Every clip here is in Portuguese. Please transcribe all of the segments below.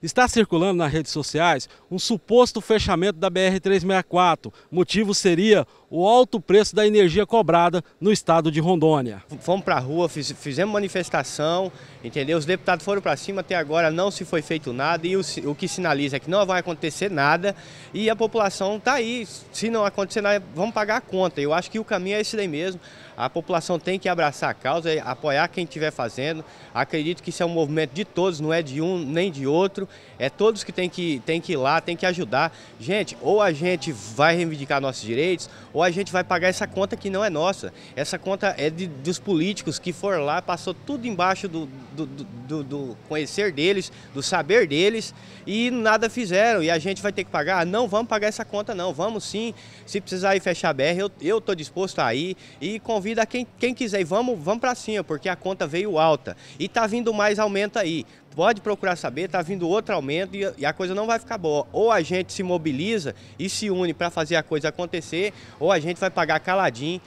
Está circulando nas redes sociais um suposto fechamento da BR-364. Motivo seria o alto preço da energia cobrada no estado de Rondônia. Fomos para a rua, fiz, fizemos manifestação, entendeu? Os deputados foram para cima, até agora não se foi feito nada e o, o que sinaliza é que não vai acontecer nada e a população está aí. Se não acontecer nada, vamos pagar a conta. Eu acho que o caminho é esse daí mesmo. A população tem que abraçar a causa, é apoiar quem estiver fazendo. Acredito que isso é um movimento de todos, não é de um nem de outro. É todos que tem que, tem que ir lá, tem que ajudar. Gente, ou a gente vai reivindicar nossos direitos, ou a gente vai pagar essa conta que não é nossa. Essa conta é de, dos políticos que foram lá, passou tudo embaixo do, do, do, do conhecer deles, do saber deles, e nada fizeram. E a gente vai ter que pagar? Ah, não, vamos pagar essa conta não, vamos sim. Se precisar ir fechar a BR, eu estou disposto a ir e convido a quem, quem quiser. E vamos, vamos para cima, porque a conta veio alta. E está vindo mais aumento aí pode procurar saber, está vindo outro aumento e, a coisa não vai ficar boa. Ou a gente se mobiliza e se une para fazer a coisa acontecer, ou a gente vai pagar caladinho,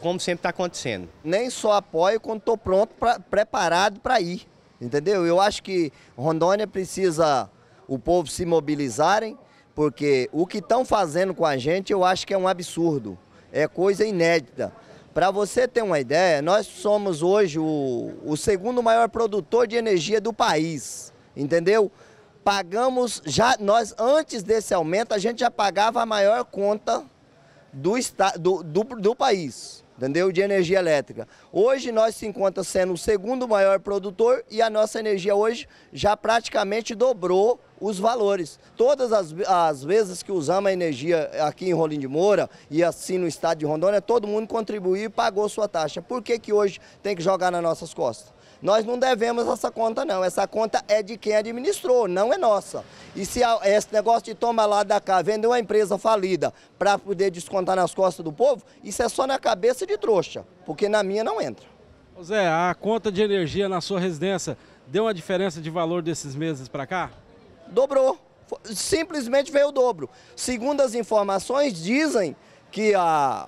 como sempre está acontecendo. Nem só apoio quando estou pronto, pra, preparado para ir, entendeu? Eu acho que Rondônia precisa o povo se mobilizarem, porque o que estão fazendo com a gente eu acho que é um absurdo, é coisa inédita. Para você ter uma ideia, nós somos hoje o, o segundo maior produtor de energia do país, entendeu? Pagamos já nós antes desse aumento a gente já pagava a maior conta do, do, do, do país entendeu? De energia elétrica. Hoje nós se encontramos sendo o segundo maior produtor e a nossa energia hoje já praticamente dobrou os valores. Todas as, as vezes que usamos a energia aqui em Rolim de Moura e assim no estado de Rondônia, todo mundo contribuiu e pagou sua taxa. Por que que hoje tem que jogar nas nossas costas? Nós não devemos essa conta, não. Essa conta é de quem administrou, não é nossa. E se esse negócio de toma lá da cá, vender uma empresa falida para poder descontar nas costas do povo, isso é só na cabeça de trouxa, porque na minha não entra. Zé, a conta de energia na sua residência deu uma diferença de valor desses meses para cá? Dobrou. Simplesmente veio o dobro. Segundo as informações, dizem que a,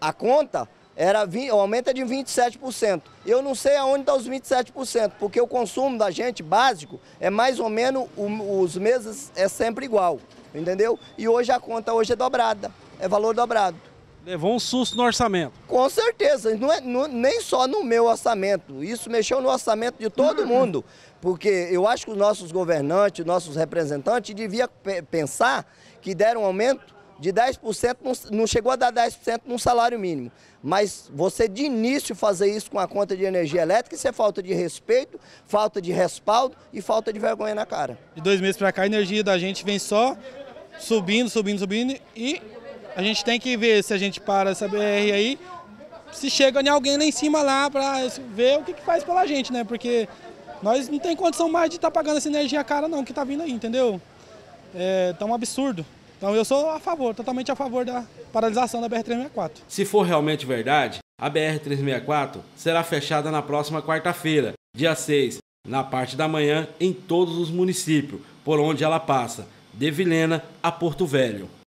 a conta era 20, aumenta é de 27%. Eu não sei aonde está os 27%, porque o consumo da gente básico é mais ou menos os meses é sempre igual, entendeu? E hoje a conta hoje é dobrada, é valor dobrado. Levou um susto no orçamento. Com certeza, não é, não, nem só no meu orçamento. Isso mexeu no orçamento de todo mundo. Porque eu acho que os nossos governantes, nossos representantes, deviam pensar que deram um aumento de 10%, não, não chegou a dar 10% num salário mínimo. Mas você de início fazer isso com a conta de energia elétrica, isso é falta de respeito, falta de respaldo e falta de vergonha na cara. De dois meses para cá, a energia da gente vem só subindo, subindo, subindo e a gente tem que ver se a gente para essa BR aí, se chega em alguém lá em cima lá para ver o que, que faz pela gente, né? Porque nós não tem condição mais de estar tá pagando essa energia cara não que está vindo aí, entendeu? É, tá um absurdo. Então eu sou a favor, totalmente a favor da paralisação da BR-364. Se for realmente verdade, a BR-364 será fechada na próxima quarta-feira, dia 6, na parte da manhã, em todos os municípios por onde ela passa, de Vilhena a Porto Velho.